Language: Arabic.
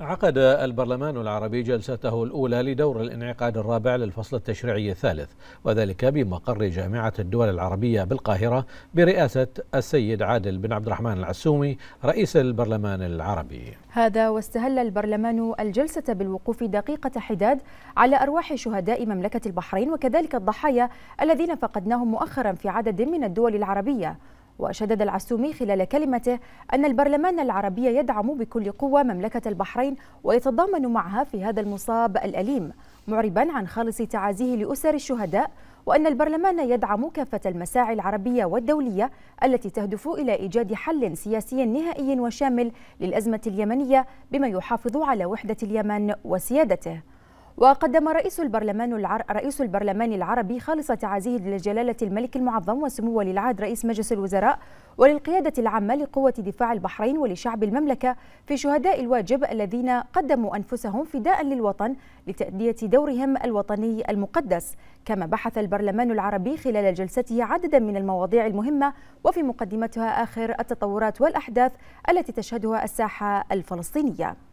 عقد البرلمان العربي جلسته الأولى لدور الانعقاد الرابع للفصل التشريعي الثالث وذلك بمقر جامعة الدول العربية بالقاهرة برئاسة السيد عادل بن عبد الرحمن العسومي رئيس البرلمان العربي هذا واستهل البرلمان الجلسة بالوقوف دقيقة حداد على أرواح شهداء مملكة البحرين وكذلك الضحايا الذين فقدناهم مؤخرا في عدد من الدول العربية وشدد العسومي خلال كلمته أن البرلمان العربي يدعم بكل قوة مملكة البحرين ويتضامن معها في هذا المصاب الأليم معربا عن خالص تعازيه لأسر الشهداء وأن البرلمان يدعم كافة المساعي العربية والدولية التي تهدف إلى إيجاد حل سياسي نهائي وشامل للأزمة اليمنية بما يحافظ على وحدة اليمن وسيادته وقدم رئيس البرلمان العر... رئيس البرلمان العربي خالص تعازيه لجلالة الملك المعظم وسمو ولي العهد رئيس مجلس الوزراء وللقيادة العامة لقوة دفاع البحرين ولشعب المملكة في شهداء الواجب الذين قدموا أنفسهم فداء للوطن لتأدية دورهم الوطني المقدس كما بحث البرلمان العربي خلال جلسته عددا من المواضيع المهمة وفي مقدمتها آخر التطورات والأحداث التي تشهدها الساحة الفلسطينية